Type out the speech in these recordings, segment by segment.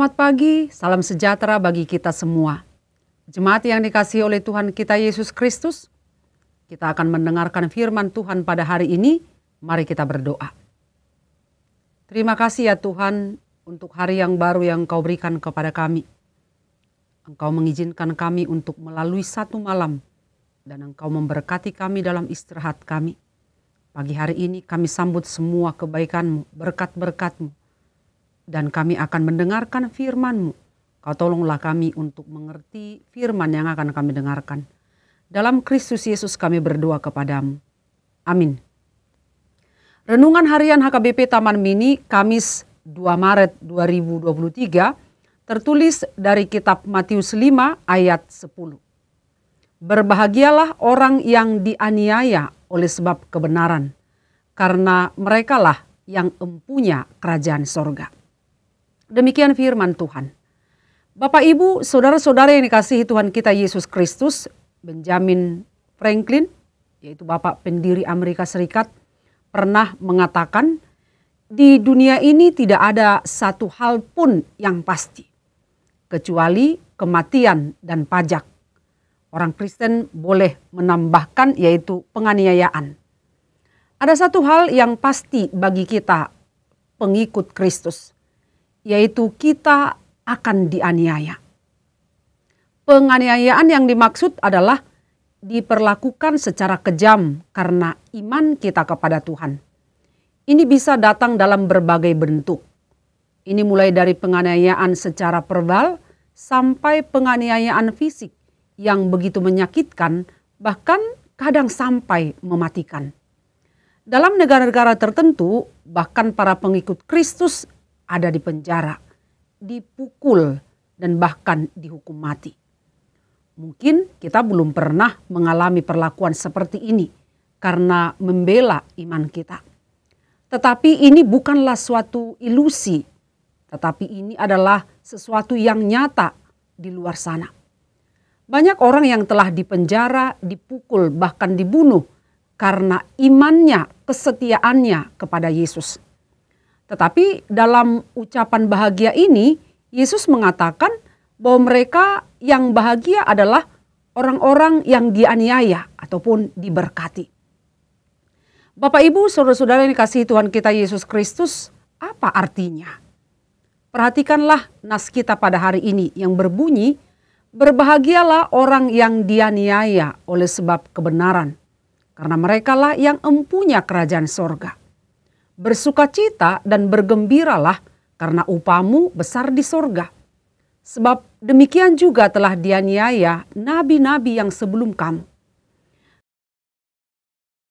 Selamat pagi, salam sejahtera bagi kita semua. Jemaat yang dikasihi oleh Tuhan kita Yesus Kristus, kita akan mendengarkan firman Tuhan pada hari ini. Mari kita berdoa. Terima kasih ya Tuhan untuk hari yang baru yang Engkau berikan kepada kami. Engkau mengizinkan kami untuk melalui satu malam dan Engkau memberkati kami dalam istirahat kami. Pagi hari ini kami sambut semua kebaikan-Mu, berkat-berkat-Mu dan kami akan mendengarkan firman-Mu. Kau tolonglah kami untuk mengerti firman yang akan kami dengarkan. Dalam Kristus Yesus kami berdoa kepadamu. Amin. Renungan Harian HKBP Taman Mini Kamis 2 Maret 2023 tertulis dari kitab Matius 5 ayat 10. Berbahagialah orang yang dianiaya oleh sebab kebenaran, karena merekalah yang empunya kerajaan sorga. Demikian firman Tuhan. Bapak Ibu, saudara-saudara yang dikasihi Tuhan kita Yesus Kristus, Benjamin Franklin, yaitu Bapak pendiri Amerika Serikat, pernah mengatakan di dunia ini tidak ada satu hal pun yang pasti kecuali kematian dan pajak. Orang Kristen boleh menambahkan yaitu penganiayaan. Ada satu hal yang pasti bagi kita pengikut Kristus, yaitu kita akan dianiaya. Penganiayaan yang dimaksud adalah diperlakukan secara kejam karena iman kita kepada Tuhan. Ini bisa datang dalam berbagai bentuk. Ini mulai dari penganiayaan secara verbal sampai penganiayaan fisik yang begitu menyakitkan, bahkan kadang sampai mematikan. Dalam negara-negara tertentu, bahkan para pengikut Kristus ada di penjara, dipukul, dan bahkan dihukum mati. Mungkin kita belum pernah mengalami perlakuan seperti ini karena membela iman kita. Tetapi ini bukanlah suatu ilusi, tetapi ini adalah sesuatu yang nyata di luar sana. Banyak orang yang telah dipenjara, dipukul, bahkan dibunuh karena imannya, kesetiaannya kepada Yesus. Tetapi dalam ucapan bahagia ini, Yesus mengatakan bahwa mereka yang bahagia adalah orang-orang yang dianiaya ataupun diberkati. Bapak Ibu, saudara-saudara yang dikasihi Tuhan kita Yesus Kristus, apa artinya? Perhatikanlah nas kita pada hari ini yang berbunyi, Berbahagialah orang yang dianiaya oleh sebab kebenaran, karena merekalah yang empunya kerajaan sorga bersukacita dan bergembiralah karena upamu besar di sorga. Sebab demikian juga telah dianiaya nabi-nabi yang sebelum kamu.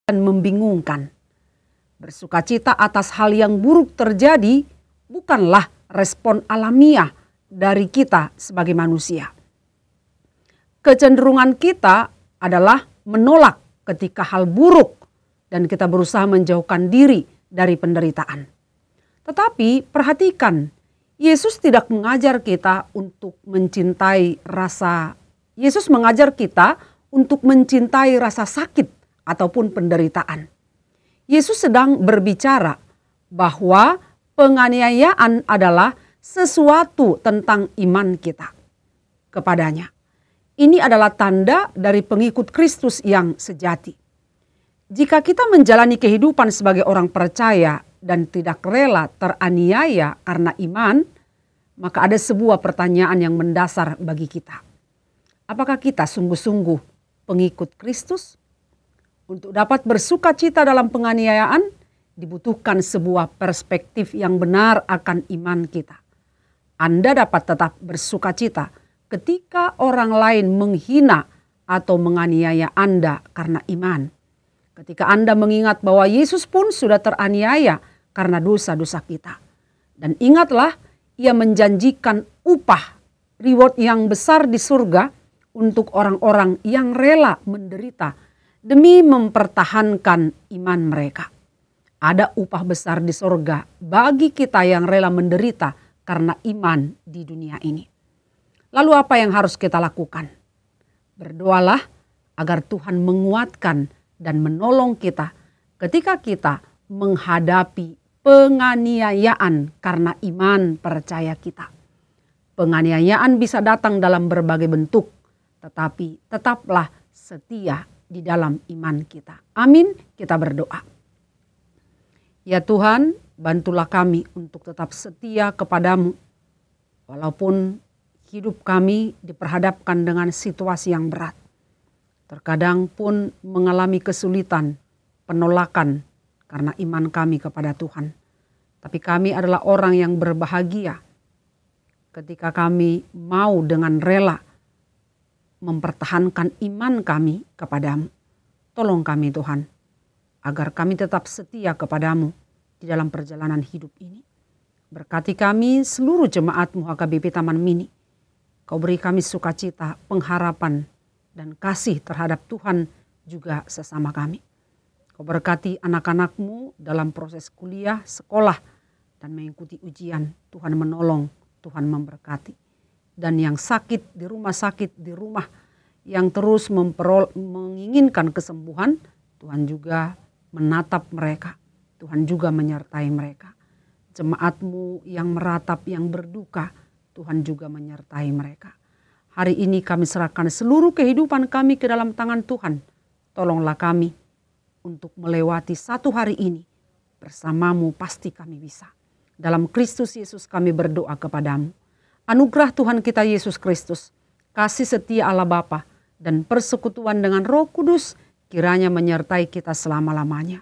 Dan membingungkan. Bersukacita atas hal yang buruk terjadi bukanlah respon alamiah dari kita sebagai manusia. Kecenderungan kita adalah menolak ketika hal buruk dan kita berusaha menjauhkan diri dari penderitaan. Tetapi perhatikan, Yesus tidak mengajar kita untuk mencintai rasa. Yesus mengajar kita untuk mencintai rasa sakit ataupun penderitaan. Yesus sedang berbicara bahwa penganiayaan adalah sesuatu tentang iman kita kepadanya. Ini adalah tanda dari pengikut Kristus yang sejati. Jika kita menjalani kehidupan sebagai orang percaya dan tidak rela teraniaya karena iman, maka ada sebuah pertanyaan yang mendasar bagi kita. Apakah kita sungguh-sungguh pengikut Kristus? Untuk dapat bersuka cita dalam penganiayaan, dibutuhkan sebuah perspektif yang benar akan iman kita. Anda dapat tetap bersuka cita ketika orang lain menghina atau menganiaya Anda karena iman ketika Anda mengingat bahwa Yesus pun sudah teraniaya karena dosa-dosa kita. Dan ingatlah, ia menjanjikan upah, reward yang besar di surga untuk orang-orang yang rela menderita demi mempertahankan iman mereka. Ada upah besar di surga bagi kita yang rela menderita karena iman di dunia ini. Lalu apa yang harus kita lakukan? Berdoalah agar Tuhan menguatkan dan menolong kita ketika kita menghadapi penganiayaan karena iman percaya kita. Penganiayaan bisa datang dalam berbagai bentuk, tetapi tetaplah setia di dalam iman kita. Amin, kita berdoa. Ya Tuhan, bantulah kami untuk tetap setia kepadamu, walaupun hidup kami diperhadapkan dengan situasi yang berat. Terkadang pun mengalami kesulitan, penolakan karena iman kami kepada Tuhan. Tapi kami adalah orang yang berbahagia ketika kami mau dengan rela mempertahankan iman kami kepadamu. Tolong kami Tuhan, agar kami tetap setia kepadamu di dalam perjalanan hidup ini. Berkati kami seluruh jemaat HKBP Taman Mini. Kau beri kami sukacita, pengharapan, dan kasih terhadap Tuhan juga sesama kami. Kau berkati anak-anakmu dalam proses kuliah, sekolah, dan mengikuti ujian. Tuhan menolong, Tuhan memberkati. Dan yang sakit di rumah sakit, di rumah yang terus memperol, menginginkan kesembuhan, Tuhan juga menatap mereka. Tuhan juga menyertai mereka. Jemaatmu yang meratap, yang berduka, Tuhan juga menyertai mereka. Hari ini kami serahkan seluruh kehidupan kami ke dalam tangan Tuhan. Tolonglah kami untuk melewati satu hari ini. Bersamamu pasti kami bisa. Dalam Kristus Yesus kami berdoa kepadamu. Anugerah Tuhan kita Yesus Kristus, kasih setia Allah Bapa dan persekutuan dengan Roh Kudus kiranya menyertai kita selama-lamanya.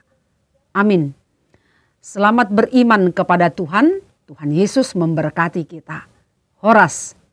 Amin. Selamat beriman kepada Tuhan. Tuhan Yesus memberkati kita. Horas